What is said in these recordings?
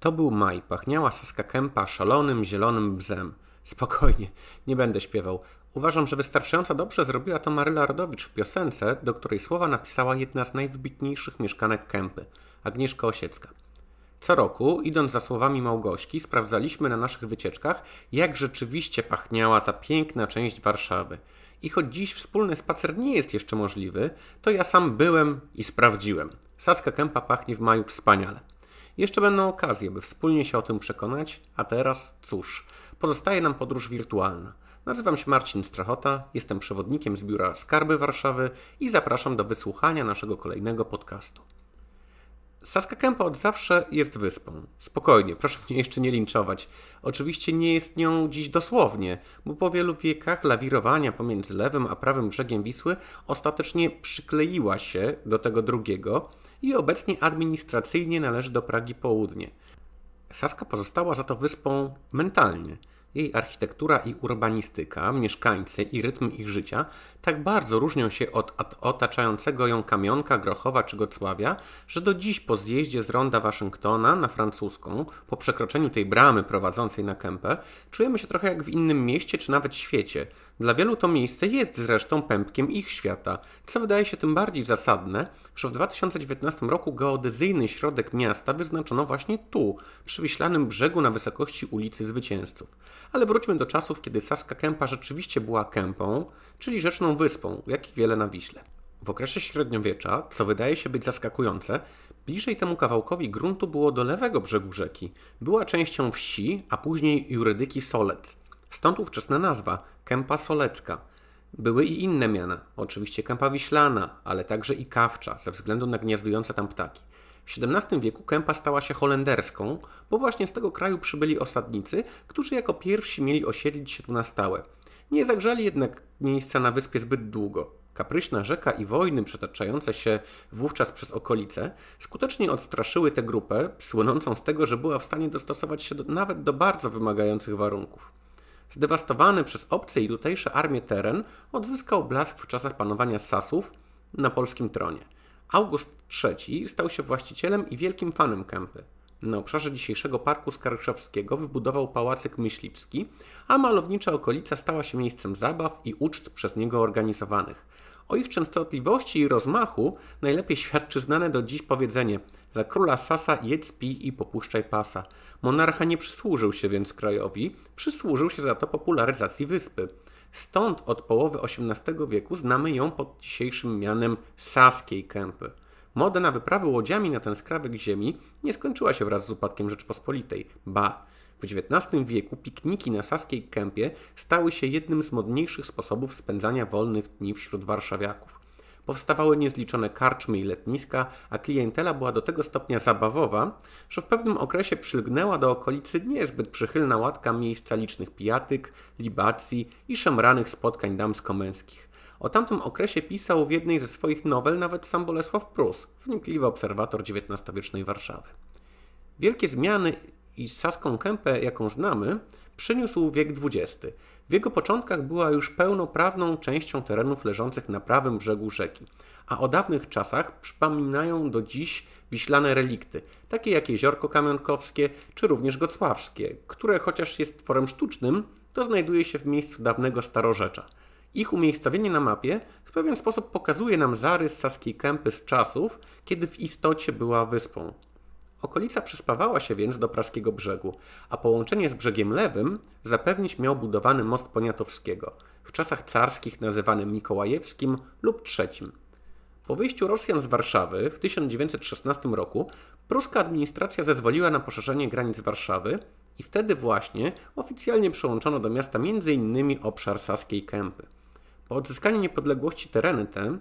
To był maj. Pachniała saska kępa szalonym, zielonym bzem. Spokojnie, nie będę śpiewał. Uważam, że wystarczająco dobrze zrobiła to Maryla Rodowicz w piosence, do której słowa napisała jedna z najwybitniejszych mieszkanek kępy, Agnieszka Osiecka. Co roku, idąc za słowami Małgośki, sprawdzaliśmy na naszych wycieczkach, jak rzeczywiście pachniała ta piękna część Warszawy. I choć dziś wspólny spacer nie jest jeszcze możliwy, to ja sam byłem i sprawdziłem. Saska Kępa pachnie w maju wspaniale. Jeszcze będą okazje, by wspólnie się o tym przekonać, a teraz cóż, pozostaje nam podróż wirtualna. Nazywam się Marcin Strachota, jestem przewodnikiem z Biura Skarby Warszawy i zapraszam do wysłuchania naszego kolejnego podcastu. Saska Kępa od zawsze jest wyspą. Spokojnie, proszę mnie jeszcze nie linczować. Oczywiście nie jest nią dziś dosłownie, bo po wielu wiekach lawirowania pomiędzy lewym a prawym brzegiem Wisły ostatecznie przykleiła się do tego drugiego i obecnie administracyjnie należy do Pragi Południe. Saska pozostała za to wyspą mentalnie – jej architektura i urbanistyka, mieszkańcy i rytm ich życia tak bardzo różnią się od otaczającego ją kamionka, grochowa czy Gocławia, że do dziś po zjeździe z ronda Waszyngtona na francuską, po przekroczeniu tej bramy prowadzącej na kępę, czujemy się trochę jak w innym mieście czy nawet świecie – dla wielu to miejsce jest zresztą pępkiem ich świata, co wydaje się tym bardziej zasadne, że w 2019 roku geodezyjny środek miasta wyznaczono właśnie tu, przy Wiślanym Brzegu na wysokości ulicy Zwycięzców. Ale wróćmy do czasów, kiedy Saska Kępa rzeczywiście była kępą, czyli rzeczną wyspą, jak i wiele na Wiśle. W okresie średniowiecza, co wydaje się być zaskakujące, bliżej temu kawałkowi gruntu było do lewego brzegu rzeki. Była częścią wsi, a później jurydyki Solet. Stąd ówczesna nazwa kępa solecka. Były i inne miana, oczywiście kępa wiślana, ale także i kawcza, ze względu na gniazdujące tam ptaki. W XVII wieku kępa stała się holenderską, bo właśnie z tego kraju przybyli osadnicy, którzy jako pierwsi mieli osiedlić się tu na stałe. Nie zagrzali jednak miejsca na wyspie zbyt długo. Kapryśna rzeka i wojny przetaczające się wówczas przez okolice skutecznie odstraszyły tę grupę, słynącą z tego, że była w stanie dostosować się do, nawet do bardzo wymagających warunków. Zdewastowany przez obce i tutejsze armie teren odzyskał blask w czasach panowania Sasów na polskim tronie. August III stał się właścicielem i wielkim fanem Kępy. Na obszarze dzisiejszego Parku Skarżowskiego wybudował Pałacyk Myśliwski, a malownicza okolica stała się miejscem zabaw i uczt przez niego organizowanych. O ich częstotliwości i rozmachu najlepiej świadczy znane do dziś powiedzenie za króla Sasa jedz pij i popuszczaj pasa. Monarcha nie przysłużył się więc krajowi, przysłużył się za to popularyzacji wyspy. Stąd od połowy XVIII wieku znamy ją pod dzisiejszym mianem Saskiej Kępy. Moda na wyprawy łodziami na ten skrawek ziemi nie skończyła się wraz z upadkiem Rzeczpospolitej. Ba, w XIX wieku pikniki na saskiej kępie stały się jednym z modniejszych sposobów spędzania wolnych dni wśród warszawiaków. Powstawały niezliczone karczmy i letniska, a klientela była do tego stopnia zabawowa, że w pewnym okresie przylgnęła do okolicy niezbyt przychylna łatka miejsca licznych pijatyk, libacji i szemranych spotkań damsko-męskich. O tamtym okresie pisał w jednej ze swoich nowel nawet sam Bolesław Prus, wnikliwy obserwator XIX-wiecznej Warszawy. Wielkie zmiany i saską kępę, jaką znamy, przyniósł wiek XX. W jego początkach była już pełnoprawną częścią terenów leżących na prawym brzegu rzeki, a o dawnych czasach przypominają do dziś wiślane relikty, takie jak jeziorko kamionkowskie czy również gocławskie, które chociaż jest tworem sztucznym, to znajduje się w miejscu dawnego starorzecza – ich umiejscowienie na mapie w pewien sposób pokazuje nam zarys Saskiej Kępy z czasów, kiedy w istocie była wyspą. Okolica przyspawała się więc do praskiego brzegu, a połączenie z brzegiem lewym zapewnić miał budowany most Poniatowskiego, w czasach carskich nazywany Mikołajewskim lub Trzecim. Po wyjściu Rosjan z Warszawy w 1916 roku pruska administracja zezwoliła na poszerzenie granic Warszawy i wtedy właśnie oficjalnie przyłączono do miasta m.in. obszar Saskiej Kępy. Po odzyskaniu niepodległości tereny te,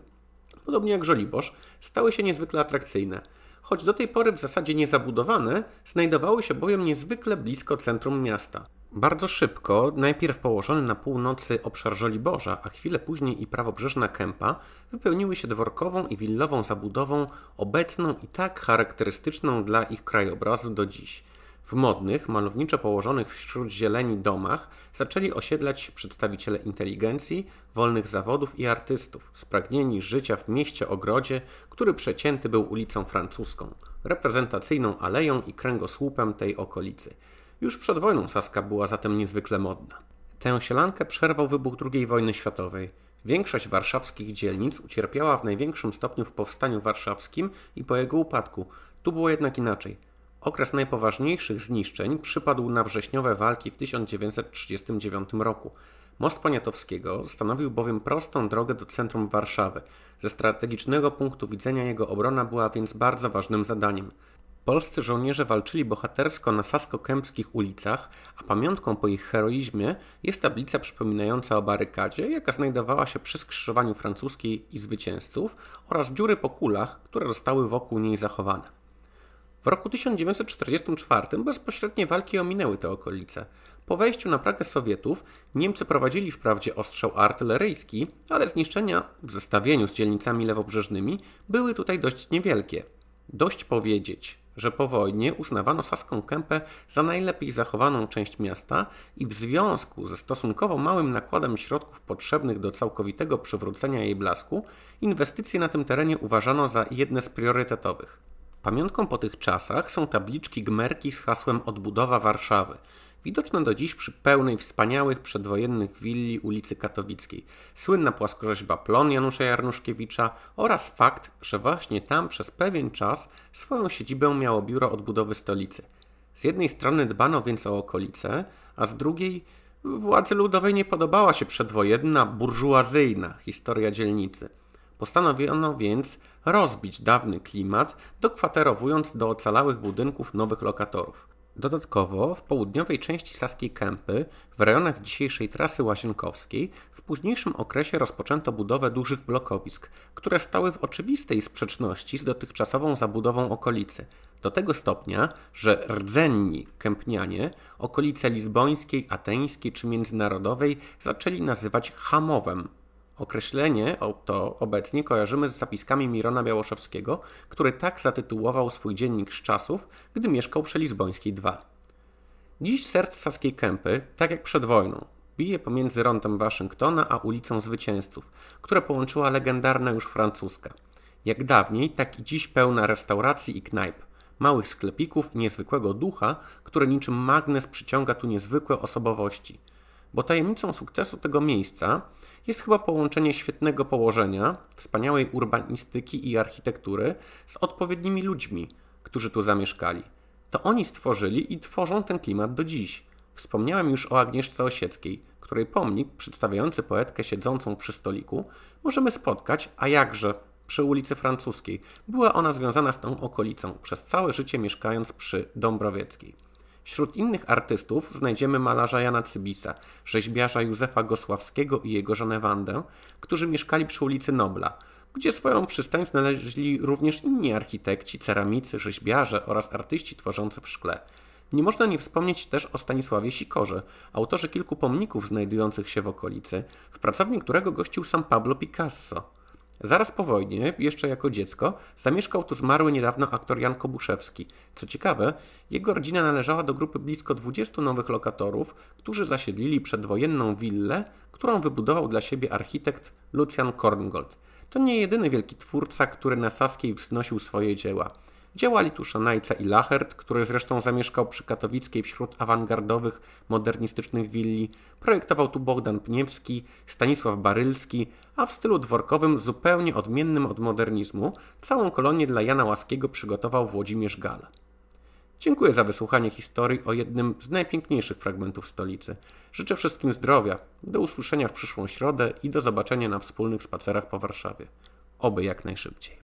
podobnie jak Żoliborz, stały się niezwykle atrakcyjne. Choć do tej pory w zasadzie niezabudowane, znajdowały się bowiem niezwykle blisko centrum miasta. Bardzo szybko, najpierw położony na północy obszar Żoliborza, a chwilę później i prawobrzeżna Kępa, wypełniły się dworkową i willową zabudową obecną i tak charakterystyczną dla ich krajobrazu do dziś – w modnych, malowniczo położonych wśród zieleni domach zaczęli osiedlać przedstawiciele inteligencji, wolnych zawodów i artystów, spragnieni życia w mieście-ogrodzie, który przecięty był ulicą francuską, reprezentacyjną aleją i kręgosłupem tej okolicy. Już przed wojną Saska była zatem niezwykle modna. Tę sielankę przerwał wybuch II wojny światowej. Większość warszawskich dzielnic ucierpiała w największym stopniu w powstaniu warszawskim i po jego upadku. Tu było jednak inaczej. Okres najpoważniejszych zniszczeń przypadł na wrześniowe walki w 1939 roku. Most Poniatowskiego stanowił bowiem prostą drogę do centrum Warszawy. Ze strategicznego punktu widzenia jego obrona była więc bardzo ważnym zadaniem. Polscy żołnierze walczyli bohatersko na sasko-kępskich ulicach, a pamiątką po ich heroizmie jest tablica przypominająca o barykadzie, jaka znajdowała się przy skrzyżowaniu francuskiej i zwycięzców oraz dziury po kulach, które zostały wokół niej zachowane. W roku 1944 bezpośrednie walki ominęły te okolice. Po wejściu na Pragę Sowietów Niemcy prowadzili wprawdzie ostrzał artyleryjski, ale zniszczenia w zestawieniu z dzielnicami lewobrzeżnymi były tutaj dość niewielkie. Dość powiedzieć, że po wojnie uznawano Saską Kępę za najlepiej zachowaną część miasta i w związku ze stosunkowo małym nakładem środków potrzebnych do całkowitego przywrócenia jej blasku, inwestycje na tym terenie uważano za jedne z priorytetowych. Pamiątką po tych czasach są tabliczki gmerki z hasłem Odbudowa Warszawy, widoczne do dziś przy pełnej wspaniałych przedwojennych willi ulicy Katowickiej, słynna płaskorzeźba Plon Janusza Jarnuszkiewicza oraz fakt, że właśnie tam przez pewien czas swoją siedzibę miało biuro odbudowy stolicy. Z jednej strony dbano więc o okolice, a z drugiej władzy ludowej nie podobała się przedwojenna, burżuazyjna historia dzielnicy – Postanowiono więc rozbić dawny klimat, dokwaterowując do ocalałych budynków nowych lokatorów. Dodatkowo w południowej części Saskiej Kępy, w rejonach dzisiejszej trasy Łazienkowskiej, w późniejszym okresie rozpoczęto budowę dużych blokowisk, które stały w oczywistej sprzeczności z dotychczasową zabudową okolicy. Do tego stopnia, że rdzenni kępnianie okolice lizbońskiej, ateńskiej czy międzynarodowej zaczęli nazywać hamowem, Określenie to obecnie kojarzymy z zapiskami Mirona Białoszewskiego, który tak zatytułował swój dziennik z czasów, gdy mieszkał przy Lizbońskiej 2. Dziś serce Saskiej Kępy, tak jak przed wojną, bije pomiędzy rondem Waszyngtona a ulicą Zwycięzców, które połączyła legendarna już francuska. Jak dawniej, tak i dziś pełna restauracji i knajp, małych sklepików i niezwykłego ducha, który niczym magnes przyciąga tu niezwykłe osobowości. Bo tajemnicą sukcesu tego miejsca – jest chyba połączenie świetnego położenia, wspaniałej urbanistyki i architektury z odpowiednimi ludźmi, którzy tu zamieszkali. To oni stworzyli i tworzą ten klimat do dziś. Wspomniałem już o Agnieszce Osieckiej, której pomnik przedstawiający poetkę siedzącą przy stoliku możemy spotkać, a jakże, przy ulicy Francuskiej. Była ona związana z tą okolicą, przez całe życie mieszkając przy Dąbrowieckiej. Wśród innych artystów znajdziemy malarza Jana Cybisa, rzeźbiarza Józefa Gosławskiego i jego żonę Wandę, którzy mieszkali przy ulicy Nobla, gdzie swoją przystań znaleźli również inni architekci, ceramicy, rzeźbiarze oraz artyści tworzący w szkle. Nie można nie wspomnieć też o Stanisławie Sikorze, autorze kilku pomników znajdujących się w okolicy, w pracowni którego gościł sam Pablo Picasso. Zaraz po wojnie, jeszcze jako dziecko, zamieszkał tu zmarły niedawno aktor Jan Kobuszewski. Co ciekawe, jego rodzina należała do grupy blisko 20 nowych lokatorów, którzy zasiedlili przedwojenną willę, którą wybudował dla siebie architekt Lucian Korngold. To nie jedyny wielki twórca, który na Saskiej wznosił swoje dzieła. Działali tu Lituszenajca i Lachert, który zresztą zamieszkał przy katowickiej wśród awangardowych, modernistycznych willi, projektował tu Bogdan Pniewski, Stanisław Barylski, a w stylu dworkowym zupełnie odmiennym od modernizmu całą kolonię dla Jana Łaskiego przygotował Włodzimierz Gal. Dziękuję za wysłuchanie historii o jednym z najpiękniejszych fragmentów stolicy. Życzę wszystkim zdrowia, do usłyszenia w przyszłą środę i do zobaczenia na wspólnych spacerach po Warszawie. Oby jak najszybciej.